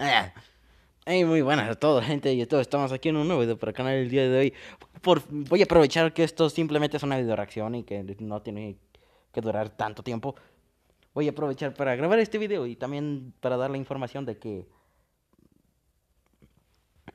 Hey, eh. muy buenas a todos, gente de YouTube. Estamos aquí en un nuevo video para el canal el día de hoy. voy a aprovechar que esto simplemente es una video reacción y que no tiene que durar tanto tiempo. Voy a aprovechar para grabar este video y también para dar la información de que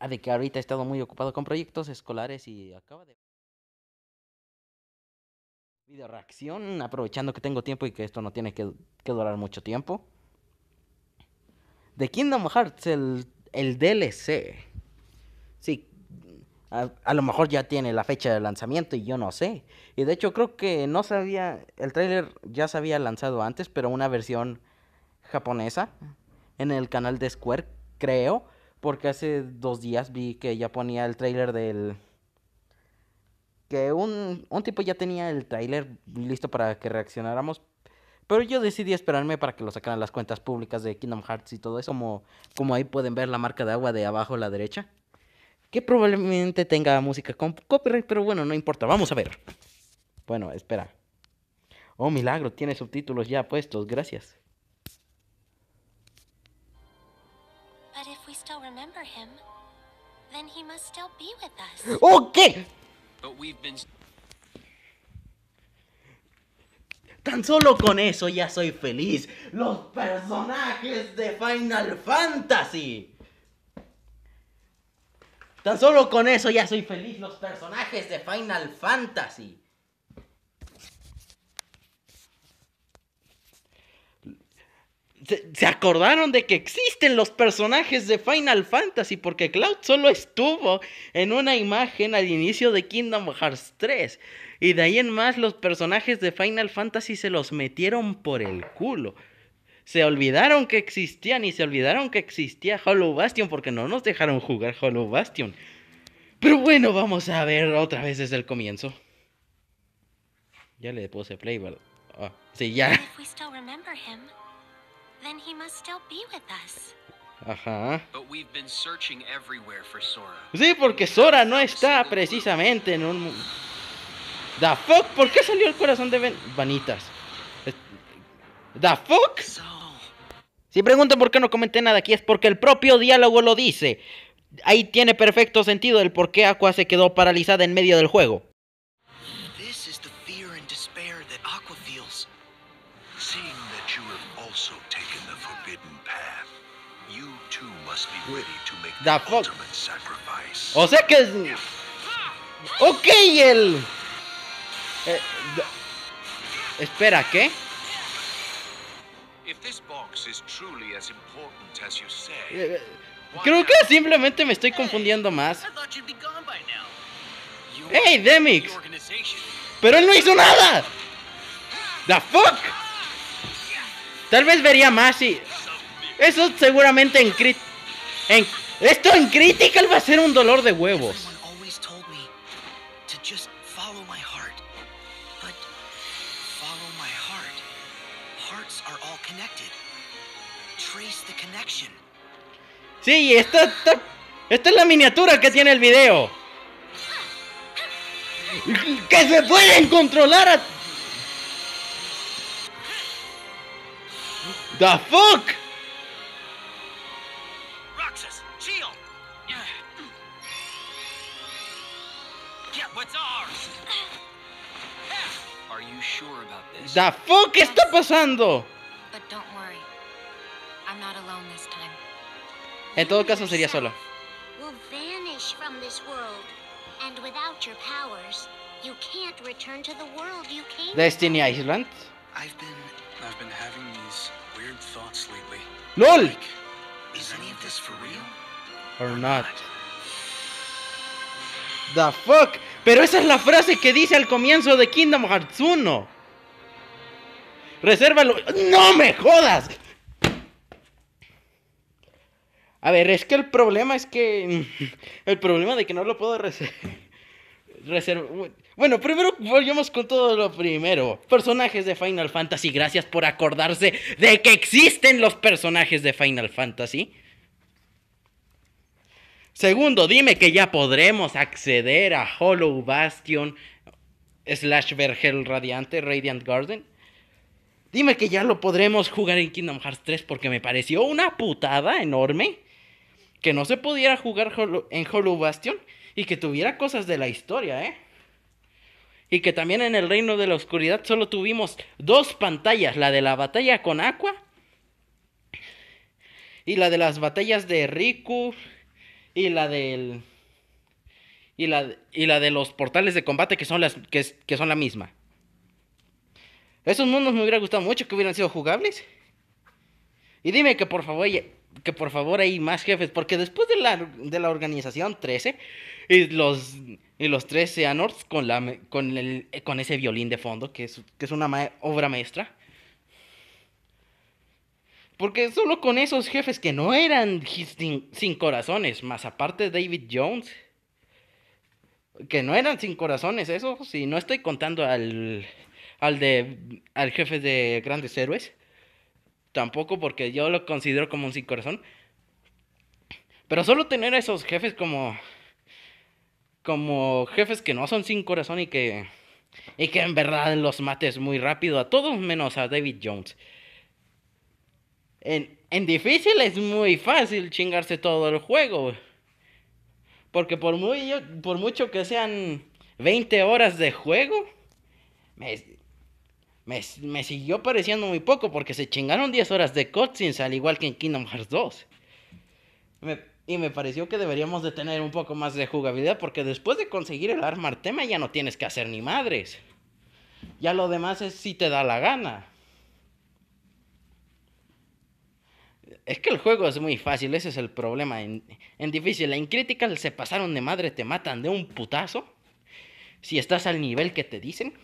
ah, de que ahorita he estado muy ocupado con proyectos escolares y acaba de video reacción aprovechando que tengo tiempo y que esto no tiene que durar mucho tiempo de Kingdom Hearts, el, DLC. Sí, a, lo mejor ya tiene la fecha de lanzamiento y yo no sé. Y de hecho creo que no sabía, el trailer ya se había lanzado antes, pero una versión japonesa en el canal de Square, creo, porque hace dos días vi que ya ponía el trailer del... Que un, un tipo ya tenía el trailer listo para que reaccionáramos, pero yo decidí esperarme para que lo sacaran las cuentas públicas de Kingdom Hearts y todo eso, como, ahí pueden ver la marca de agua de abajo a la derecha, que probablemente tenga música con copyright, pero bueno, no importa, vamos a ver. Bueno, espera. Oh, milagro, tiene subtítulos ya puestos, gracias. Him, qué! Tan solo con eso ya soy feliz. Los personajes de Final Fantasy. Tan solo con eso ya soy feliz. Los personajes de Final Fantasy. se, acordaron de que existen los personajes de Final Fantasy porque Cloud solo estuvo en una imagen al inicio de Kingdom Hearts 3. Y de ahí en más los personajes de Final Fantasy se los metieron por el culo. Se olvidaron que existían y se olvidaron que existía Hollow Bastion porque no nos dejaron jugar Hollow Bastion. Pero bueno, vamos a ver otra vez desde el comienzo. Ya le puse play, ¿verdad? Ah, sí, ya. Ajá. Sí, porque Sora no está precisamente en un... The fuck, ¿por qué salió el corazón de ben... Vanitas? The fuck? Si preguntan por qué no comenté nada aquí es porque el propio diálogo lo dice. Ahí tiene perfecto sentido el por qué Aqua se quedó paralizada en medio del juego. Aqua Seeing that you have also taken the forbidden path, you too must be ready to make the, the ultimate sacrifice. O sea que es... Ok, el... Eh, espera, ¿qué? If this box is truly as important as you say, eh, eh, Creo que simplemente me estoy confundiendo más. ¡Hey, Demix! ¡Pero él no hizo nada! ¡The fuck! Tal vez vería más y. Eso seguramente en, crit... en... Esto en Critical va a ser un dolor de huevos. Sí, esta, esta, esta es la miniatura que tiene el video. ¡Que se pueden controlar a The fuck? Roxas, shield. Yeah. what's ours. Are you sure about this? The fuck is está pasando? But don't worry. I'm not alone this time. En todo caso sería solo. Will vanish from this world, and without your powers, you can't return to the world you came. Destiny Island. LOL. Or not. The fuck. Pero esa es la frase que dice al comienzo de Kingdom Hearts 1. Resérvalo. ¡No me jodas! A ver, es que el problema es que. El problema de que no lo puedo reservar. Bueno, primero volvemos con todo lo primero. Personajes de Final Fantasy, gracias por acordarse de que existen los personajes de Final Fantasy. Segundo, dime que ya podremos acceder a Hollow Bastion slash Vergel Radiante, Radiant Garden. Dime que ya lo podremos jugar en Kingdom Hearts 3 porque me pareció una putada enorme que no se pudiera jugar en Hollow Bastion y que tuviera cosas de la historia, ¿eh? Y que también en el reino de la oscuridad solo tuvimos dos pantallas, la de la batalla con Aqua y la de las batallas de Riku y la del y la, y la de los portales de combate que son las que, que son la misma. Esos mundos me hubiera gustado mucho que hubieran sido jugables. Y dime que por favor que por favor hay más jefes, porque después de la, de la organización 13, y los, y los 13 Anorts con, la, con, el, con ese violín de fondo, que es, una obra maestra. Porque solo con esos jefes que no eran sin, corazones, más aparte David Jones, que no eran sin corazones, eso, si no estoy contando al, al, de, al jefe de grandes héroes tampoco porque yo lo considero como un sin corazón. Pero solo tener a esos jefes como como jefes que no son sin corazón y que y que en verdad los mates muy rápido a todos menos a David Jones. En, difícil es muy fácil chingarse todo el juego. Porque por, muy, por mucho que sean 20 horas de juego, me, siguió pareciendo muy poco porque se chingaron 10 horas de cutscenes al igual que en Kingdom Hearts 2. y me pareció que deberíamos de tener un poco más de jugabilidad porque después de conseguir el arma Artema ya no tienes que hacer ni madres. Ya lo demás es si te da la gana. Es que el juego es muy fácil, ese es el problema. En, en difícil, en critical se pasaron de madre, te matan de un putazo. Si estás al nivel que te dicen.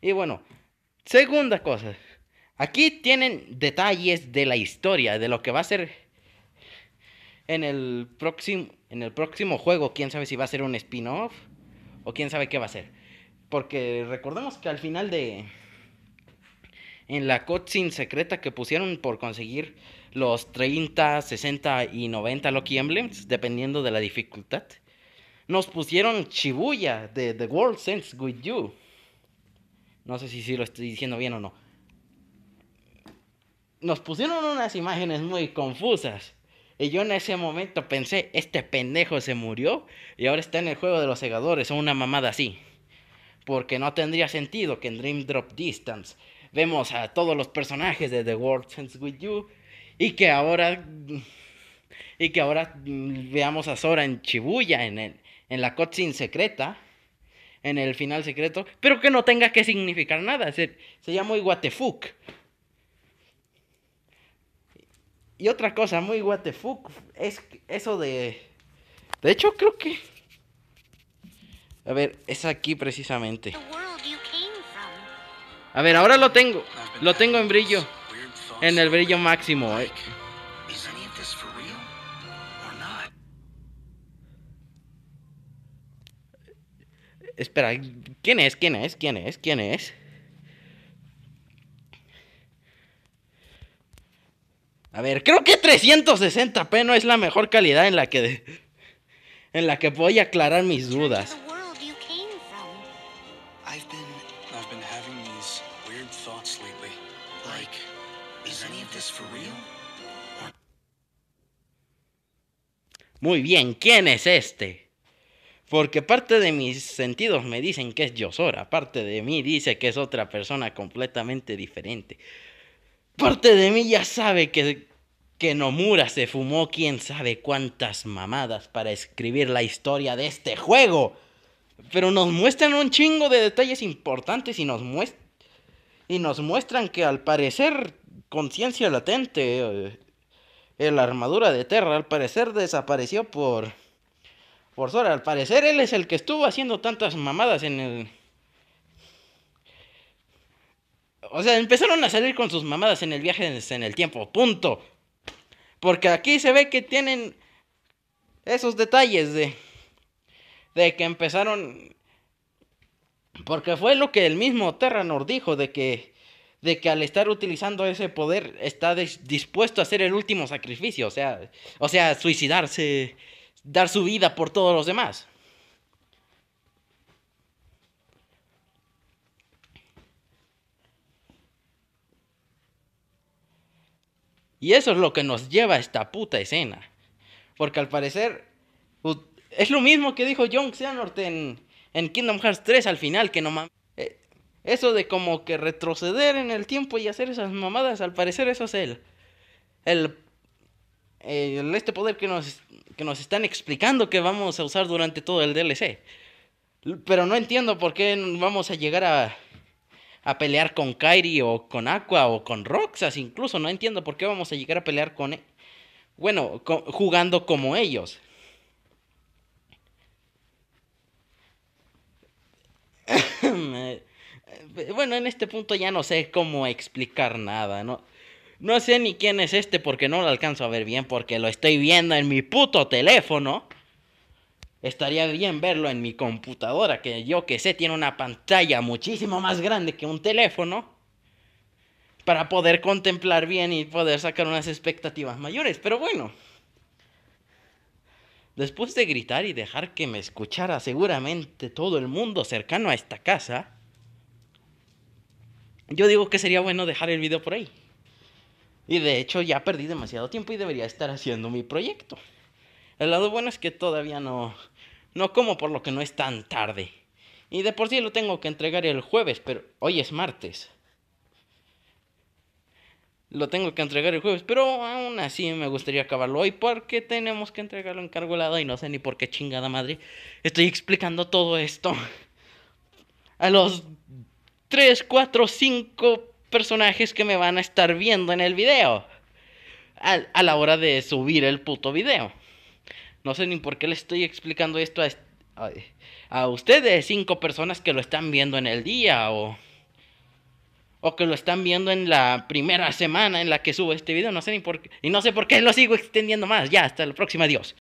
Y bueno, segunda cosa. Aquí tienen detalles de la historia, de lo que va a ser en el próximo, en el próximo juego. Quién sabe si va a ser un spin-off o quién sabe qué va a ser. Porque recordemos que al final de. En la coaching secreta que pusieron por conseguir los 30, 60 y 90 Lucky Emblems, dependiendo de la dificultad, nos pusieron Shibuya de The World Sense With You. No sé si, lo estoy diciendo bien o no. Nos pusieron unas imágenes muy confusas. Y yo en ese momento pensé, este pendejo se murió y ahora está en el juego de los segadores o una mamada así. Porque no tendría sentido que en Dream Drop Distance vemos a todos los personajes de The World Ends With You y que ahora y que ahora mm, veamos a Sora en Chibuya en en la cutscene secreta en el final secreto, pero que no tenga que significar nada. Se, se llama muy Y otra cosa muy what es eso de... De hecho, creo que... A ver, es aquí precisamente. A ver, ahora lo tengo. Lo tengo en brillo. En el brillo máximo. Eh. Espera, ¿quién es? ¿Quién es? ¿Quién es? ¿Quién es? A ver, creo que 360p no es la mejor calidad en la que de, en la que voy a aclarar mis dudas. Muy bien, ¿quién es este? Porque parte de mis sentidos me dicen que es Yosora, parte de mí dice que es otra persona completamente diferente. Parte de mí ya sabe que, que Nomura se fumó quién sabe cuántas mamadas para escribir la historia de este juego. Pero nos muestran un chingo de detalles importantes y nos, y nos muestran que al parecer conciencia latente, eh, la armadura de Terra al parecer desapareció por por suerte, al parecer él es el que estuvo haciendo tantas mamadas en el... O sea, empezaron a salir con sus mamadas en el viaje en el tiempo, punto. Porque aquí se ve que tienen esos detalles de, de que empezaron... Porque fue lo que el mismo Terranor dijo, de que, de que al estar utilizando ese poder está dispuesto a hacer el último sacrificio, o sea, o sea, suicidarse dar su vida por todos los demás. Y eso es lo que nos lleva a esta puta escena. Porque al parecer es lo mismo que dijo John Xehanort en, en Kingdom Hearts 3 al final, que no mames. Eh, eso de como que retroceder en el tiempo y hacer esas mamadas, al parecer eso es él. El eh, este poder que nos, que nos están explicando que vamos a usar durante todo el DLC. Pero no entiendo por qué vamos a llegar a, a pelear con Kairi o con Aqua o con Roxas incluso. No entiendo por qué vamos a llegar a pelear con... E, bueno, jugando como ellos. Eh, eh, bueno, en este punto ya no sé cómo explicar nada, ¿no? No sé ni quién es este porque no lo alcanzo a ver bien porque lo estoy viendo en mi puto teléfono. Estaría bien verlo en mi computadora que yo que sé tiene una pantalla muchísimo más grande que un teléfono para poder contemplar bien y poder sacar unas expectativas mayores. Pero bueno, después de gritar y dejar que me escuchara seguramente todo el mundo cercano a esta casa, yo digo que sería bueno dejar el video por ahí. Y de hecho ya perdí demasiado tiempo y debería estar haciendo mi proyecto. El lado bueno es que todavía no, no como por lo que no es tan tarde. Y de por sí lo tengo que entregar el jueves, pero hoy es martes. Lo tengo que entregar el jueves, pero aún así me gustaría acabarlo hoy porque tenemos que entregarlo en cargolada y no sé ni por qué chingada madre estoy explicando todo esto. A los 3, 4, 5 personajes que me van a estar viendo en el video. A, la hora de subir el puto video. No sé ni por qué le estoy explicando esto a, ustedes, cinco personas que lo están viendo en el día o, o que lo están viendo en la primera semana en la que subo este video. No sé ni por qué. Y no sé por qué lo sigo extendiendo más. Ya, hasta la próxima. Adiós.